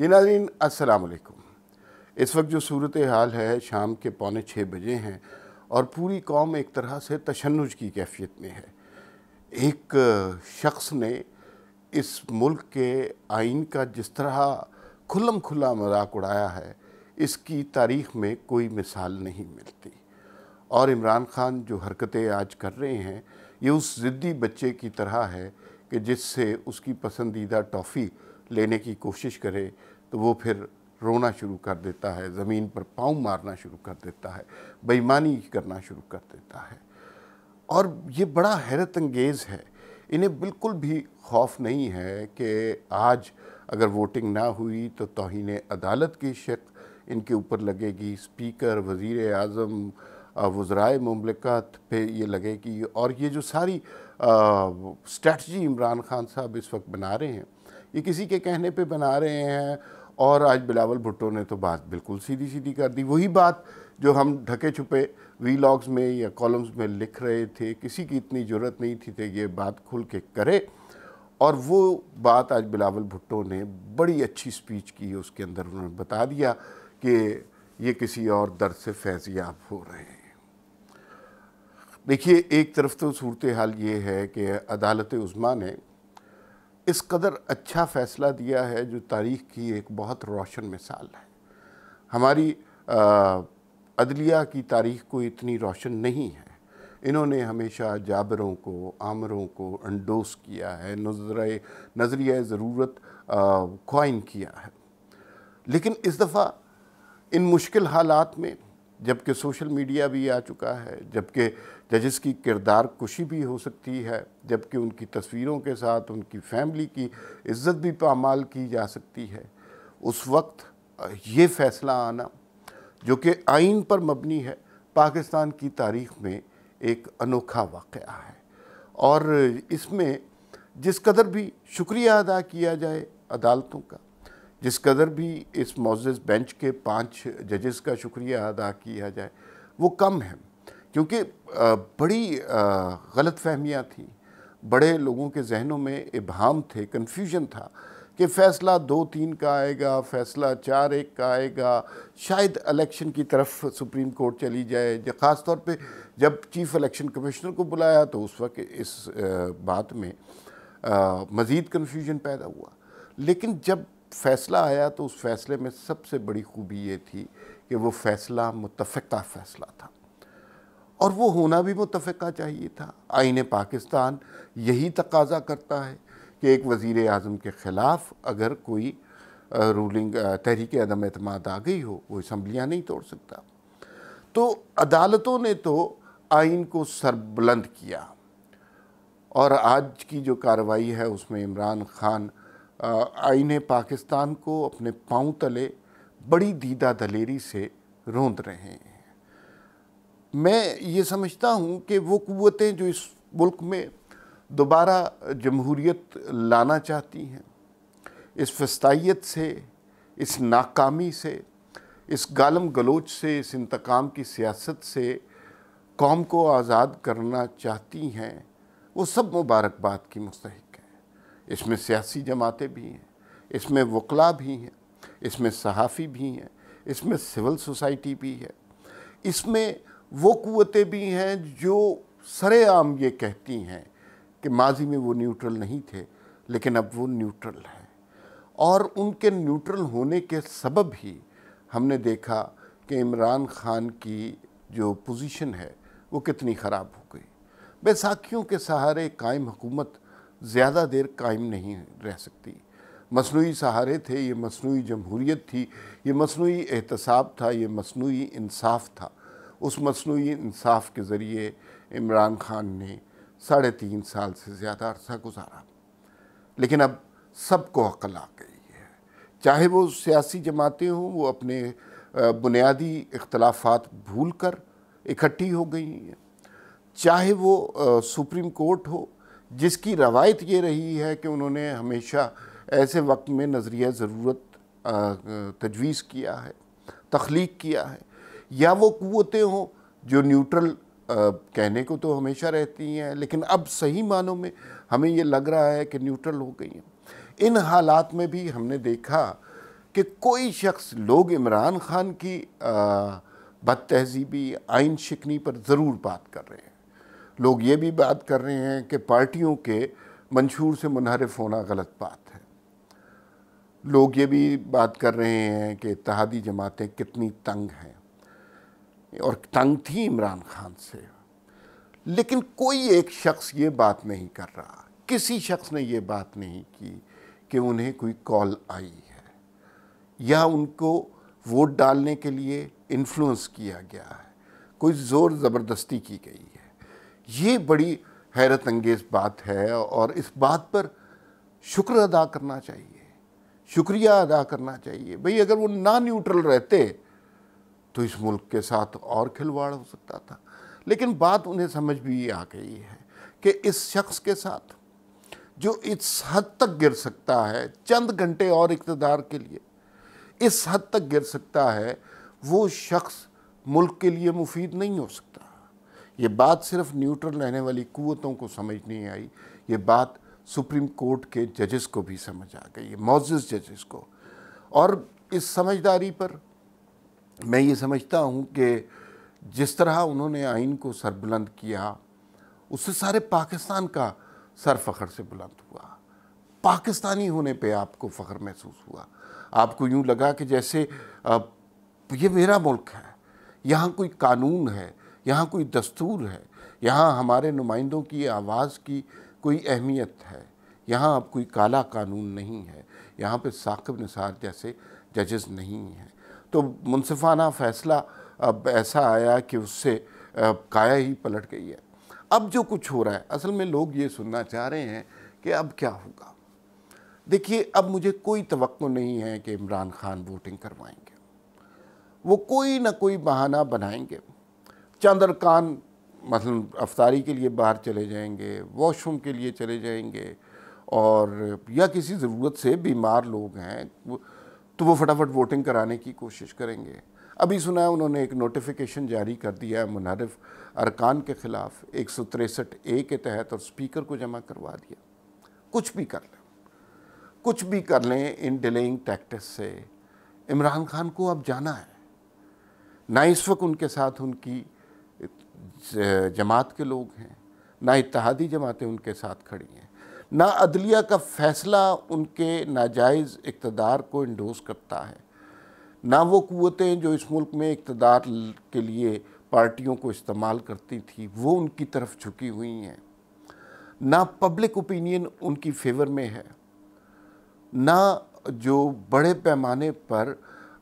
जी नाजीन असलकुम इस वक्त जो सूरत हाल है शाम के पौने छः बजे हैं और पूरी कौम एक तरह से तशनज की कैफियत में है एक शख्स ने इस मुल्क के आइन का जिस तरह खुलम खुला मजाक उड़ाया है इसकी तारीख में कोई मिसाल नहीं मिलती और इमरान ख़ान जो हरकतें आज कर रहे हैं ये उस ज़िद्दी बच्चे की तरह है कि जिससे उसकी पसंदीदा टॉफ़ी लेने की कोशिश करे तो वो फिर रोना शुरू कर देता है ज़मीन पर पाँव मारना शुरू कर देता है बेईमानी करना शुरू कर देता है और ये बड़ा हैरत अंगेज़ है इन्हें बिल्कुल भी खौफ नहीं है कि आज अगर वोटिंग ना हुई तो तोहन अदालत की शक इनके ऊपर लगेगी स्पीकर वज़ी अजम वज़राए ममलिकत पे ये लगेगी और ये जो सारी स्ट्रेटजी इमरान खान साहब इस वक्त बना रहे हैं ये किसी के कहने पे बना रहे हैं और आज बिलावल भुट्टो ने तो बात बिल्कुल सीधी सीधी कर दी वही बात जो हम ढके छुपे वीलॉग्स में या कॉलम्स में लिख रहे थे किसी की इतनी ज़रूरत नहीं थी कि ये बात खुल के करे और वो बात आज बिलावल भुट्टो ने बड़ी अच्छी स्पीच की उसके अंदर उन्होंने बता दिया कि ये किसी और दर्द से फैजियाब हो रहे हैं देखिए एक तरफ तो सूरत हाल ये है कि अदालत उज़मा ने इस कदर अच्छा फैसला दिया है जो तारीख़ की एक बहुत रोशन मिसाल है हमारी अदलिया की तारीख़ को इतनी रोशन नहीं है इन्होंने हमेशा जाबरों को आमरों को अंडोस किया है नजर नज़रिया ज़रूरत कॉइन किया है लेकिन इस दफ़ा इन मुश्किल हालात में जबकि सोशल मीडिया भी आ चुका है जबकि जजेस की किरदार कुशी भी हो सकती है जबकि उनकी तस्वीरों के साथ उनकी फैमिली की इज्जत भी पामाल की जा सकती है उस वक्त ये फैसला आना जो कि आइन पर मबनी है पाकिस्तान की तारीख में एक अनोखा वाक़ है और इसमें जिस कदर भी शुक्रिया अदा किया जाए अदालतों का जिस कदर भी इस मोजस बेंच के पांच जजेस का शुक्रिया अदा किया जाए वो कम है क्योंकि बड़ी गलत फहमियाँ थी बड़े लोगों के जहनों में इबाम थे कन्फ्यूजन था कि फ़ैसला दो तीन का आएगा फ़ैसला चार एक का आएगा शायद इलेक्शन की तरफ सुप्रीम कोर्ट चली जाए ख़ास तौर पे जब चीफ़ इलेक्शन कमिश्नर को बुलाया तो उस वक्त इस बात में मज़ीद कन्फ्यूजन पैदा हुआ लेकिन जब फैसला आया तो उस फैसले में सबसे बड़ी खूबी ये थी कि वो फैसला मुतफ़ा फैसला था और वो होना भी मुतफ़ा चाहिए था आइन पाकिस्तान यही तकाजा करता है कि एक वज़ी अजम के ख़िलाफ़ अगर कोई रूलिंग तहरीक अदम अतमाद आ गई हो वो इसम्बलियाँ नहीं तोड़ सकता तो अदालतों ने तो आइन को सरबुलंद किया और आज की जो कार्रवाई है उसमें इमरान खान ने पाकिस्तान को अपने पाँव तले बड़ी दीदा दलेरी से रोंद रहे हैं मैं ये समझता हूँ कि वो क़वतें जो इस मुल्क में दोबारा जमहूरीत लाना चाहती हैं इस फस्ताइत से इस नाकामी से इस गालम गलोच से इस इंतकाम की सियासत से कौम को आज़ाद करना चाहती हैं वो सब मुबारकबाद की मुस्तक इसमें सियासी जमातें भी हैं इसमें वकला भी हैं इसमें सहाफ़ी भी हैं इसमें सिविल सोसाइटी भी है इसमें वो क़वतें भी हैं जो सरेआम ये कहती हैं कि माजी में वो न्यूट्रल नहीं थे लेकिन अब वो न्यूट्रल हैं और उनके न्यूट्रल होने के सबब ही हमने देखा कि इमरान ख़ान की जो पोजीशन है वो कितनी ख़राब हो गई बैसाखियों के सहारे कायम हुकूमत ज़्यादा देर कायम नहीं रह सकती मसनू सहारे थे ये मसनू जमहूरीत थी ये मसनू एहतसाब था ये मसनू इंसाफ था उस मसनू इंसाफ के ज़रिए इमरान ख़ान ने साढ़े तीन साल से ज़्यादा अरसा गुजारा लेकिन अब सबको अकल आ गई है चाहे वो सियासी जमातें हों वो अपने बुनियादी इख्तलाफात भूल कर इकट्ठी हो गई हैं चाहे वो सुप्रीम कोर्ट हो जिसकी रवायत ये रही है कि उन्होंने हमेशा ऐसे वक्त में नज़रिया ज़रूरत तजवीज़ किया है तख्लीक किया है या वो क़वतें हों जो न्यूट्रल कहने को तो हमेशा रहती हैं लेकिन अब सही मानों में हमें ये लग रहा है कि न्यूट्रल हो गई हैं इन हालात में भी हमने देखा कि कोई शख्स लोग इमरान ख़ान की बद तहजीबी आइन शिकनी पर ज़रूर बात कर रहे हैं लोग ये भी बात कर रहे हैं कि पार्टियों के मंशूर से मुनहरफ होना गलत बात है लोग ये भी बात कर रहे हैं कि इतिहादी जमातें कितनी तंग हैं और तंग थी इमरान खान से लेकिन कोई एक शख्स ये बात नहीं कर रहा किसी शख्स ने ये बात नहीं की कि उन्हें कोई कॉल आई है या उनको वोट डालने के लिए इन्फ्लुएंस किया गया है कोई ज़ोर ज़बरदस्ती की गई है ये बड़ी हैरत अंगेज़ बात है और इस बात पर शुक्र अदा करना चाहिए शुक्रिया अदा करना चाहिए भाई अगर वो ना न्यूट्रल रहते तो इस मुल्क के साथ और खिलवाड़ हो सकता था लेकिन बात उन्हें समझ भी आ गई है कि इस शख्स के साथ जो इस हद तक गिर सकता है चंद घंटे और इकतदार के लिए इस हद तक गिर सकता है वो शख्स मुल्क के लिए मुफीद नहीं हो सकता ये बात सिर्फ न्यूट्रल रहने वाली कुतों को समझ नहीं आई ये बात सुप्रीम कोर्ट के जजेस को भी समझ आ गई मोज़ जजेस को और इस समझदारी पर मैं ये समझता हूँ कि जिस तरह उन्होंने आइन को सरबुलंद किया उससे सारे पाकिस्तान का सर फ़ख्र से बुलंद हुआ पाकिस्तानी होने पे आपको फ़ख्र महसूस हुआ आपको यूँ लगा कि जैसे ये मेरा मुल्क है यहाँ कोई कानून है यहाँ कोई दस्तूर है यहाँ हमारे नुमाइंदों की आवाज़ की कोई अहमियत है यहाँ अब कोई काला कानून नहीं है यहाँ पे साकब निसार जैसे जजेस नहीं हैं तो मुनफाना फ़ैसला अब ऐसा आया कि उससे काया ही पलट गई है अब जो कुछ हो रहा है असल में लोग ये सुनना चाह रहे हैं कि अब क्या होगा देखिए अब मुझे कोई तो नहीं है कि इमरान खान वोटिंग करवाएंगे वो कोई ना कोई बहाना बनाएंगे चंद अरकान मतलब अफ्तारी के लिए बाहर चले जाएंगे वॉशरूम के लिए चले जाएंगे और या किसी ज़रूरत से बीमार लोग हैं तो वो फटाफट वोटिंग कराने की कोशिश करेंगे अभी सुना है उन्होंने एक नोटिफिकेशन जारी कर दिया है मुनहरफ अरकान के ख़िलाफ़ एक सौ तिरसठ ए के तहत और स्पीकर को जमा करवा दिया कुछ भी कर लें कुछ भी कर लें इन डिलेइंग टैक्टिस से इमरान खान को अब जाना है ना इस वक्त उनके साथ उनकी जमात के लोग हैं ना इतिहादी जमातें उनके साथ खड़ी हैं ना अदलिया का फ़ैसला उनके नाजायज़ इकतदार को इंडोस करता है ना वो क़वतें जो इस मुल्क में इकतदार के लिए पार्टियों को इस्तेमाल करती थी वो उनकी तरफ झुकी हुई हैं ना पब्लिक ओपिनियन उनकी फेवर में है ना जो बड़े पैमाने पर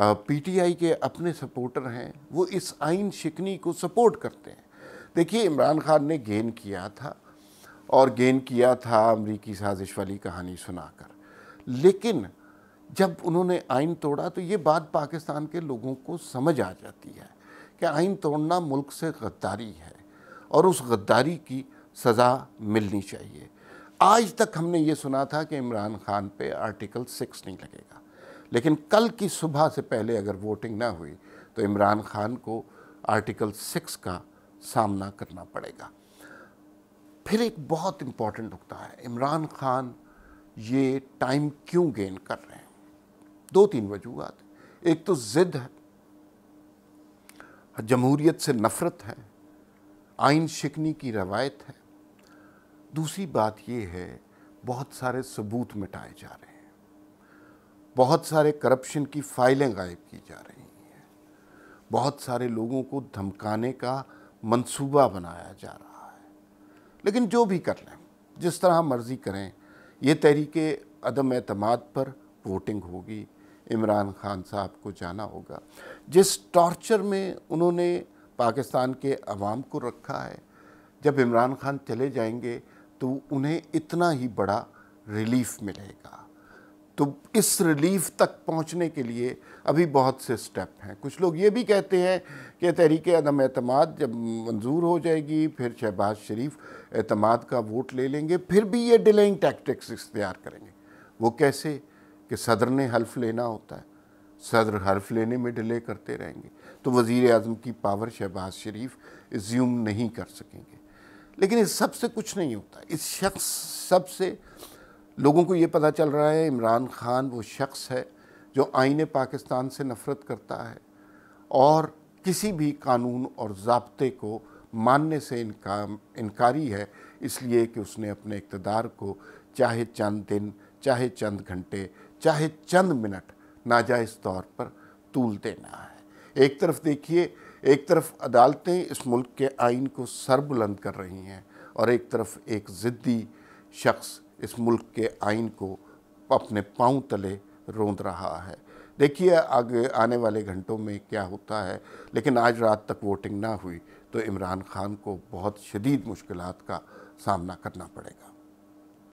पीटीआई के अपने सपोर्टर हैं वो इस आइन शिकनी को सपोर्ट करते हैं देखिए इमरान खान ने गेन किया था और गेन किया था अमरीकी साजिश वाली कहानी सुनाकर लेकिन जब उन्होंने आइन तोड़ा तो ये बात पाकिस्तान के लोगों को समझ आ जाती है कि आइन तोड़ना मुल्क से गद्दारी है और उस गद्दारी की सज़ा मिलनी चाहिए आज तक हमने ये सुना था कि इमरान खान पे आर्टिकल सिक्स नहीं लगेगा लेकिन कल की सुबह से पहले अगर वोटिंग ना हुई तो इमरान खान को आर्टिकल सिक्स का सामना करना पड़ेगा फिर एक बहुत इम्पॉर्टेंट नुकता है इमरान खान ये टाइम क्यों गेन कर रहे हैं दो तीन वजूहत एक तो ज़िद है जमहूरीत से नफ़रत है आइन शिकनी की रवायत है दूसरी बात यह है बहुत सारे सबूत मिटाए जा रहे हैं बहुत सारे करप्शन की फाइलें गायब की जा रही हैं बहुत सारे लोगों को धमकाने का मंसूबा बनाया जा रहा है लेकिन जो भी कर लें जिस तरह मर्ज़ी करें ये तरीके अदम अतमाद पर वोटिंग होगी इमरान खान साहब को जाना होगा जिस टॉर्चर में उन्होंने पाकिस्तान के अवाम को रखा है जब इमरान खान चले जाएंगे तो उन्हें इतना ही बड़ा रिलीफ मिलेगा तो इस रिलीफ तक पहुंचने के लिए अभी बहुत से स्टेप हैं कुछ लोग ये भी कहते हैं कि तहरीक अदम अतमाद जब मंजूर हो जाएगी फिर शहबाज शरीफ अतमाद का वोट ले लेंगे फिर भी ये डिलेइंग टैक्टिक्स इख्तियार करेंगे वो कैसे कि सदर ने हल्फ लेना होता है सदर हल्फ लेने में डिले करते रहेंगे तो वज़ी अजम की पावर शहबाज शरीफ ज्यूम नहीं कर सकेंगे लेकिन इस सबसे कुछ नहीं होता इस शख्स सब से लोगों को ये पता चल रहा है इमरान खान वो शख्स है जो आइन पाकिस्तान से नफ़रत करता है और किसी भी कानून और ज़बते को मानने से इनका इनकारी है इसलिए कि उसने अपने इकतदार को चाहे चंद दिन चाहे चंद घंटे चाहे चंद मिनट नाजायज़ तौर पर तूल देना है एक तरफ देखिए एक तरफ अदालतें इस मुल्क के आइन को सरबुलंद कर रही हैं और एक तरफ एक ज़िद्दी शख्स इस मुल्क के आइन को अपने पाँव तले रोंद रहा है देखिए आगे आने वाले घंटों में क्या होता है लेकिन आज रात तक वोटिंग ना हुई तो इमरान खान को बहुत शदीद मुश्किल का सामना करना पड़ेगा